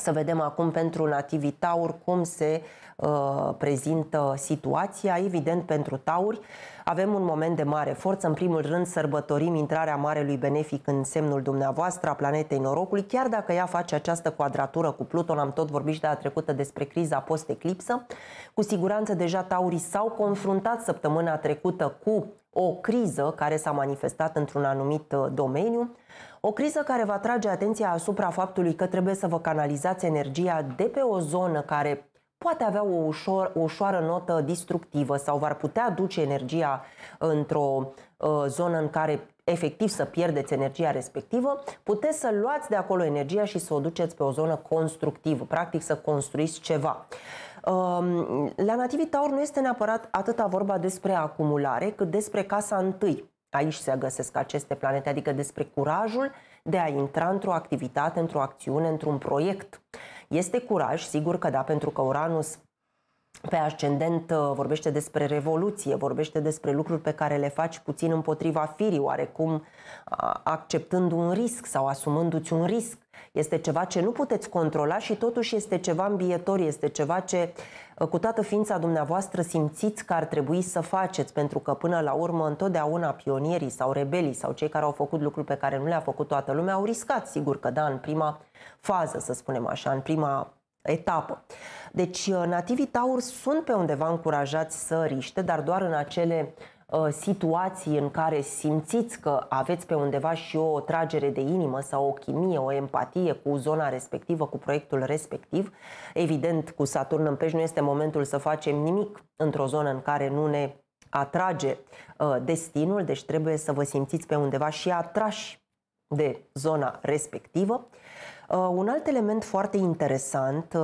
Să vedem acum pentru nativi Tauri cum se uh, prezintă situația. Evident, pentru tauri avem un moment de mare forță. În primul rând, sărbătorim intrarea Marelui Benefic în semnul dumneavoastră a planetei norocului, chiar dacă ea face această quadratură cu Pluton. Am tot vorbit și de de trecută despre criza post-eclipsă. Cu siguranță deja taurii s-au confruntat săptămâna trecută cu o criză care s-a manifestat într-un anumit uh, domeniu. O criză care va trage atenția asupra faptului că trebuie să vă canalizați energia de pe o zonă care poate avea o, ușor, o ușoară notă distructivă sau v-ar putea duce energia într-o uh, zonă în care efectiv să pierdeți energia respectivă, puteți să luați de acolo energia și să o duceți pe o zonă constructivă, practic să construiți ceva. Um, la Nativitaur Taur nu este neapărat atâta vorba despre acumulare, cât despre casa întâi aici se găsesc aceste planete, adică despre curajul de a intra într-o activitate, într-o acțiune, într-un proiect. Este curaj, sigur că da, pentru că Uranus pe ascendent uh, vorbește despre revoluție, vorbește despre lucruri pe care le faci puțin împotriva firii, oarecum acceptând un risc sau asumându-ți un risc. Este ceva ce nu puteți controla și totuși este ceva îmbietor, este ceva ce cu toată ființa dumneavoastră simțiți că ar trebui să faceți, pentru că până la urmă întotdeauna pionierii sau rebelii sau cei care au făcut lucruri pe care nu le-a făcut toată lumea au riscat, sigur că da, în prima fază, să spunem așa, în prima etapă. Deci nativii tauri sunt pe undeva încurajați să riște, dar doar în acele Uh, situații în care simțiți că aveți pe undeva și o tragere de inimă sau o chimie, o empatie cu zona respectivă, cu proiectul respectiv. Evident, cu Saturn în pești nu este momentul să facem nimic într-o zonă în care nu ne atrage uh, destinul, deci trebuie să vă simțiți pe undeva și atrași de zona respectivă. Uh, un alt element foarte interesant uh,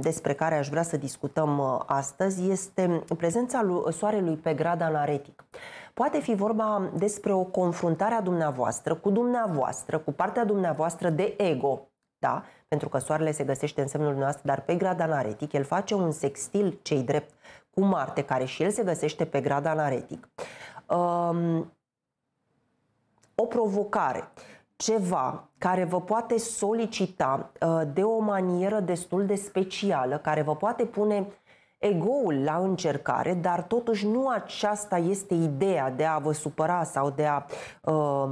despre care aș vrea să discutăm uh, astăzi este prezența Soarelui pe grada anaretic. Poate fi vorba despre o confruntare a dumneavoastră cu dumneavoastră, cu partea dumneavoastră de ego, da? pentru că soarele se găsește în semnul nostru, dar pe grad anaretic, el face un sextil cei drept cu Marte, care și el se găsește pe grad anaretic. Um, o provocare ceva care vă poate solicita uh, de o manieră destul de specială, care vă poate pune egoul la încercare, dar totuși nu aceasta este ideea de a vă supăra sau de a uh,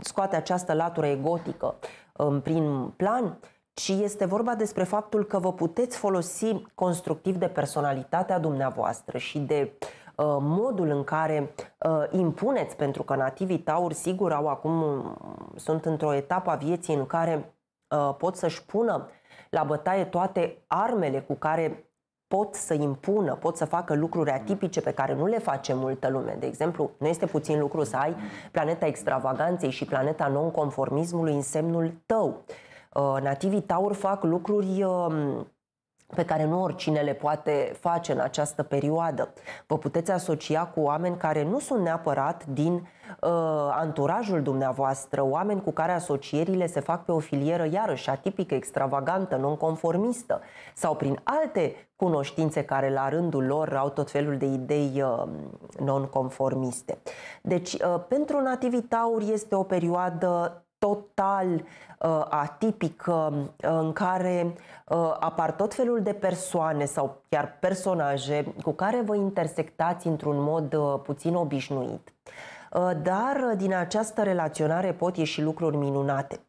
scoate această latură egotică în um, prim plan, ci este vorba despre faptul că vă puteți folosi constructiv de personalitatea dumneavoastră și de uh, Uh, modul în care uh, impuneți, pentru că nativii tauri sigur au acum, um, sunt într-o etapă a vieții în care uh, pot să-și pună la bătaie toate armele cu care pot să impună, pot să facă lucruri atipice pe care nu le face multă lume. De exemplu, nu este puțin lucru să ai planeta extravaganței și planeta nonconformismului în semnul tău. Nativii taur fac lucruri um, pe care nu oricine le poate face în această perioadă. Vă puteți asocia cu oameni care nu sunt neapărat din uh, anturajul dumneavoastră, oameni cu care asocierile se fac pe o filieră iarăși atipică, extravagantă, nonconformistă sau prin alte cunoștințe care la rândul lor au tot felul de idei uh, nonconformiste. Deci, uh, pentru nativi tauri este o perioadă total uh, atipică, uh, în care uh, apar tot felul de persoane sau chiar personaje cu care vă intersectați într-un mod uh, puțin obișnuit. Uh, Uh, dar uh, din această relaționare pot ieși lucruri minunate.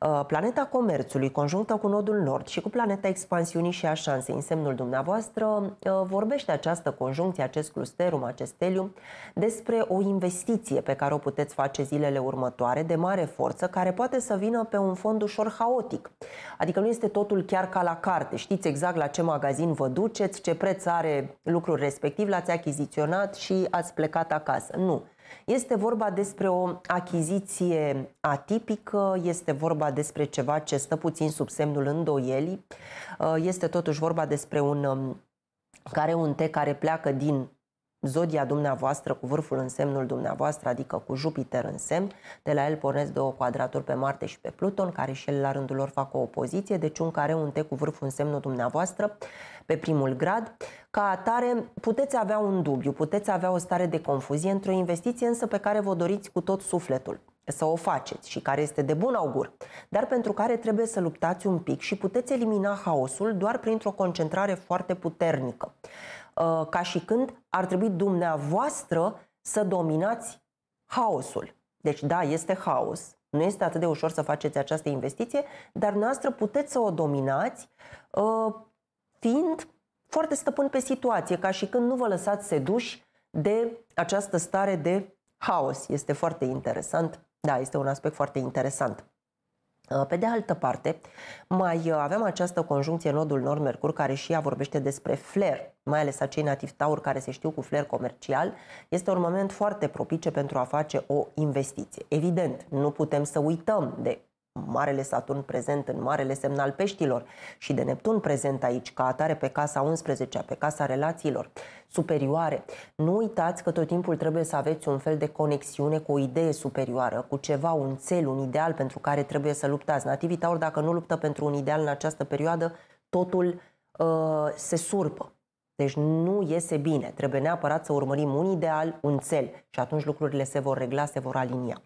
Uh, planeta comerțului, conjunctă cu nodul nord și cu planeta expansiunii și a șansei, în semnul dumneavoastră, vorbește această conjuncție, acest clusterum, acest helium, despre o investiție pe care o puteți face zilele următoare de mare forță, care poate să vină pe un fond ușor haotic. Adică nu este totul chiar ca la carte. Știți exact la ce magazin vă duceți, ce preț are lucrul respectiv, l-ați achiziționat și ați plecat acasă. Nu. Este vorba despre o achiziție atipică, este vorba despre ceva ce stă puțin sub semnul îndoielii, este totuși vorba despre un um, care un T care pleacă din zodia dumneavoastră cu vârful în semnul dumneavoastră, adică cu Jupiter în semn, de la el pornesc două quadraturi pe Marte și pe Pluton, care și el la rândul lor fac o opoziție, deci un care un T cu vârful în semnul dumneavoastră pe primul grad. Ca atare, puteți avea un dubiu, puteți avea o stare de confuzie într-o investiție, însă pe care vă doriți cu tot sufletul să o faceți și care este de bun augur, dar pentru care trebuie să luptați un pic și puteți elimina haosul doar printr-o concentrare foarte puternică. Uh, ca și când ar trebui dumneavoastră să dominați haosul. Deci, da, este haos, nu este atât de ușor să faceți această investiție, dar noastră puteți să o dominați uh, fiind foarte stăpân pe situație, ca și când nu vă lăsați seduși de această stare de haos. Este foarte interesant da, este un aspect foarte interesant. Uh, pe de altă parte, mai uh, avem această conjuncție nodul Nord-Mercur care și ea vorbește despre flair, mai ales acei nativ Taur care se știu cu flair comercial, este un moment foarte propice pentru a face o investiție. Evident, nu putem să uităm de Marele Saturn prezent în Marele Semnal Peștilor și de Neptun prezent aici, ca atare pe casa 11 pe casa relațiilor superioare. Nu uitați că tot timpul trebuie să aveți un fel de conexiune cu o idee superioară, cu ceva, un țel, un ideal pentru care trebuie să luptați. Nativii Taur, dacă nu luptă pentru un ideal în această perioadă, totul uh, se surpă. Deci nu iese bine. Trebuie neapărat să urmărim un ideal, un cel și atunci lucrurile se vor regla, se vor alinia.